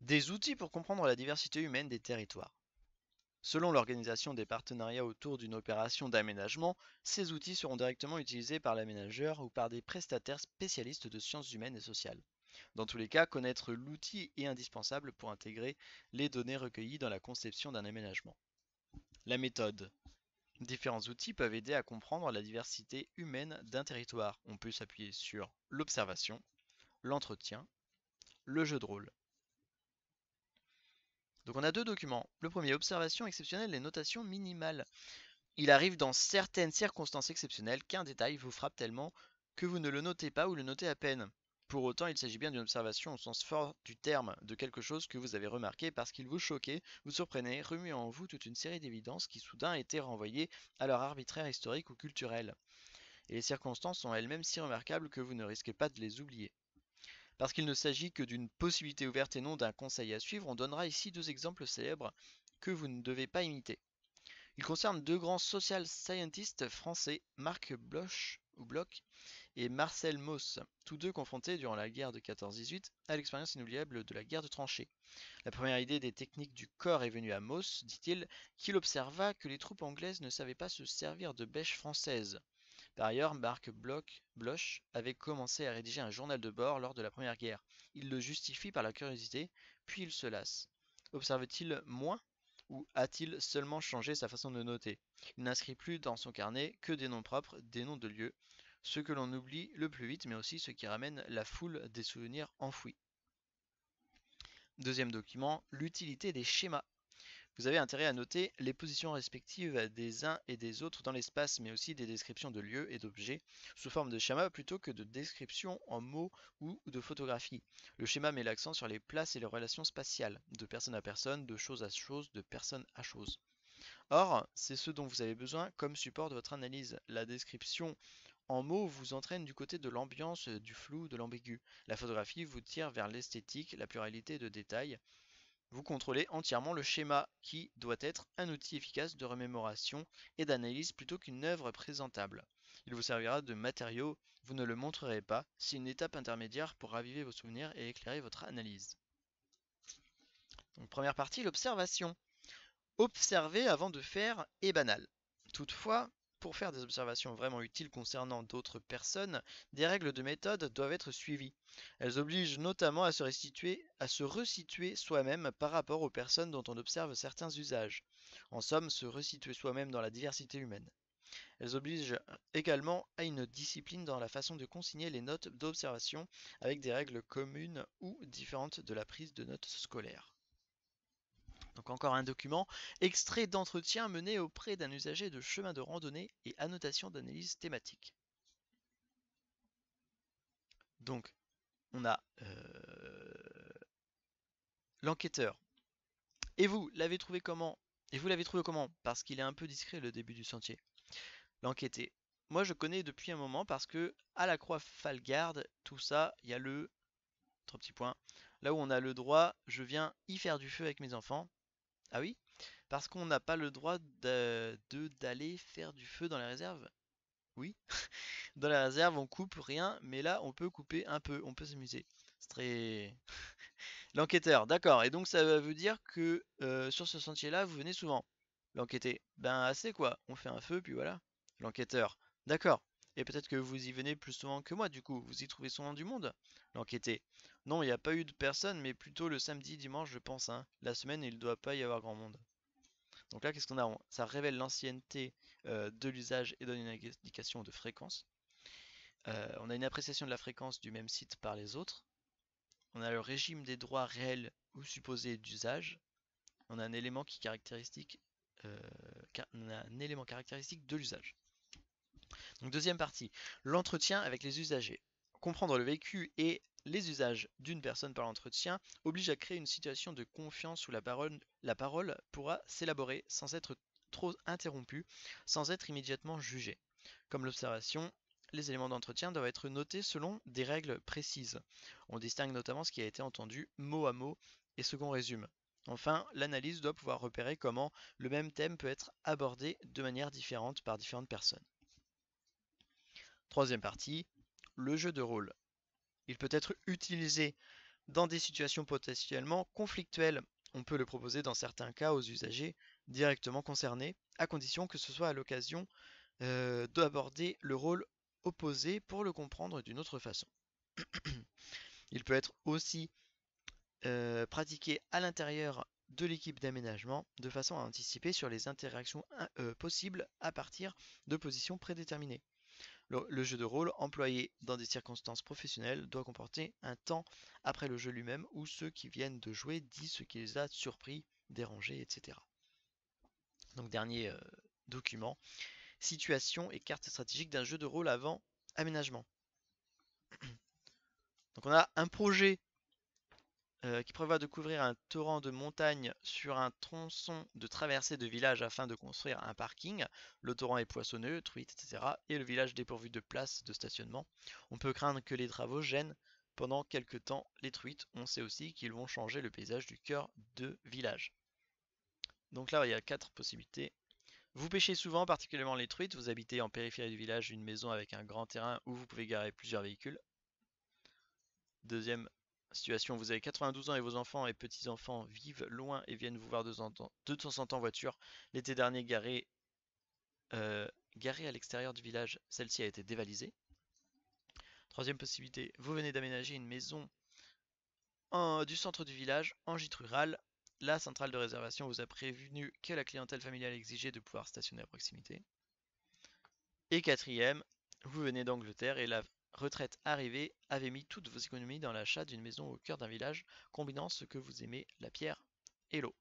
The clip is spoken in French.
des outils pour comprendre la diversité humaine des territoires. Selon l'organisation des partenariats autour d'une opération d'aménagement, ces outils seront directement utilisés par l'aménageur ou par des prestataires spécialistes de sciences humaines et sociales. Dans tous les cas, connaître l'outil est indispensable pour intégrer les données recueillies dans la conception d'un aménagement. La méthode. Différents outils peuvent aider à comprendre la diversité humaine d'un territoire. On peut s'appuyer sur l'observation, l'entretien, le jeu de rôle. Donc on a deux documents. Le premier, observation exceptionnelle et notation minimale. Il arrive dans certaines circonstances exceptionnelles qu'un détail vous frappe tellement que vous ne le notez pas ou le notez à peine. Pour autant, il s'agit bien d'une observation au sens fort du terme, de quelque chose que vous avez remarqué parce qu'il vous choquait, vous surprenait, remuait en vous toute une série d'évidences qui soudain étaient renvoyées à leur arbitraire historique ou culturel. Et les circonstances sont elles-mêmes si remarquables que vous ne risquez pas de les oublier. Parce qu'il ne s'agit que d'une possibilité ouverte et non d'un conseil à suivre, on donnera ici deux exemples célèbres que vous ne devez pas imiter. Il concerne deux grands social scientists français, Marc Bloch, ou Bloch et Marcel Mauss, tous deux confrontés durant la guerre de 14-18 à l'expérience inoubliable de la guerre de tranchées. La première idée des techniques du corps est venue à Mauss, dit-il, qu'il observa que les troupes anglaises ne savaient pas se servir de bêches françaises. Par ailleurs, Marc Bloch avait commencé à rédiger un journal de bord lors de la Première Guerre. Il le justifie par la curiosité, puis il se lasse. Observe-t-il moins ou a-t-il seulement changé sa façon de noter Il n'inscrit plus dans son carnet que des noms propres, des noms de lieux, ce que l'on oublie le plus vite, mais aussi ce qui ramène la foule des souvenirs enfouis. Deuxième document, l'utilité des schémas. Vous avez intérêt à noter les positions respectives des uns et des autres dans l'espace, mais aussi des descriptions de lieux et d'objets sous forme de schéma plutôt que de descriptions en mots ou de photographie. Le schéma met l'accent sur les places et les relations spatiales, de personne à personne, de chose à chose, de personne à chose. Or, c'est ce dont vous avez besoin comme support de votre analyse. La description en mots vous entraîne du côté de l'ambiance, euh, du flou, de l'ambigu. La photographie vous tire vers l'esthétique, la pluralité de détails, vous contrôlez entièrement le schéma qui doit être un outil efficace de remémoration et d'analyse plutôt qu'une œuvre présentable. Il vous servira de matériau, vous ne le montrerez pas, c'est une étape intermédiaire pour raviver vos souvenirs et éclairer votre analyse. première partie, l'observation. Observer avant de faire est banal. Toutefois, pour faire des observations vraiment utiles concernant d'autres personnes, des règles de méthode doivent être suivies. Elles obligent notamment à se, restituer, à se resituer soi-même par rapport aux personnes dont on observe certains usages. En somme, se resituer soi-même dans la diversité humaine. Elles obligent également à une discipline dans la façon de consigner les notes d'observation avec des règles communes ou différentes de la prise de notes scolaires. Donc encore un document, extrait d'entretien mené auprès d'un usager de chemin de randonnée et annotation d'analyse thématique. Donc on a euh, l'enquêteur. Et vous l'avez trouvé comment Et vous l'avez trouvé comment Parce qu'il est un peu discret le début du sentier. L'enquêté. Moi je connais depuis un moment parce que à la croix Falgarde, tout ça, il y a le trois petits points. Là où on a le droit, je viens y faire du feu avec mes enfants. Ah oui Parce qu'on n'a pas le droit de d'aller faire du feu dans la réserve Oui. dans la réserve, on coupe rien, mais là, on peut couper un peu, on peut s'amuser. C'est très... L'enquêteur, d'accord. Et donc, ça veut dire que euh, sur ce sentier-là, vous venez souvent L'enquêteur. Ben, assez quoi. On fait un feu, puis voilà. L'enquêteur, d'accord. Et peut-être que vous y venez plus souvent que moi, du coup. Vous y trouvez souvent du monde L'enquêteur. Non, il n'y a pas eu de personne, mais plutôt le samedi, dimanche, je pense. Hein. La semaine, il ne doit pas y avoir grand monde. Donc là, qu'est-ce qu'on a Ça révèle l'ancienneté euh, de l'usage et donne une indication de fréquence. Euh, on a une appréciation de la fréquence du même site par les autres. On a le régime des droits réels ou supposés d'usage. On a un élément qui caractéristique, euh, un élément caractéristique de l'usage. Donc deuxième partie, l'entretien avec les usagers comprendre le vécu et les usages d'une personne par l'entretien obligent à créer une situation de confiance où la parole, pourra s'élaborer sans être trop interrompue, sans être immédiatement jugée. Comme l'observation, les éléments d'entretien doivent être notés selon des règles précises. On distingue notamment ce qui a été entendu mot à mot et ce qu'on résume. Enfin, l'analyse doit pouvoir repérer comment le même thème peut être abordé de manière différente par différentes personnes. Troisième partie, le jeu de rôle. Il peut être utilisé dans des situations potentiellement conflictuelles. On peut le proposer dans certains cas aux usagers directement concernés, à condition que ce soit à l'occasion euh, d'aborder le rôle opposé pour le comprendre d'une autre façon. Il peut être aussi euh, pratiqué à l'intérieur de l'équipe d'aménagement de façon à anticiper sur les interactions euh, possibles à partir de positions prédéterminées. Le, jeu de rôle employé dans des circonstances professionnelles doit comporter un temps après le jeu lui-même où ceux qui viennent de jouer disent ce qui les a surpris, dérangés, etc. Donc dernier euh, document, situation et carte stratégique d'un jeu de rôle avant aménagement. Donc on a un projet euh, qui prévoit de couvrir un torrent de montagne sur un tronçon de traversée de village afin de construire un parking. Le torrent est poissonneux, truite, etc. Et le village dépourvu de place de stationnement. On peut craindre que les travaux gênent pendant quelques temps les truites. On sait aussi qu'ils vont changer le paysage du cœur de village. Donc là, il y a quatre possibilités. Vous pêchez souvent, particulièrement les truites. Vous habitez en périphérie du village une maison avec un grand terrain où vous pouvez garer plusieurs véhicules. Deuxième Situation, vous avez 92 ans et vos enfants et petits-enfants vivent loin et viennent vous voir de temps en temps en voiture. L'été dernier, garé, euh, garé à l'extérieur du village, celle-ci a été dévalisée. Troisième possibilité, vous venez d'aménager une maison du centre du village en gîte rural. La centrale de réservation vous a prévenu que la clientèle familiale exigeait de pouvoir stationner à proximité. Et quatrième, vous venez d'Angleterre et la retraite arrivée, avez mis toutes vos économies dans l'achat d'une maison au cœur d'un village, combinant ce que vous aimez, la pierre et l'eau.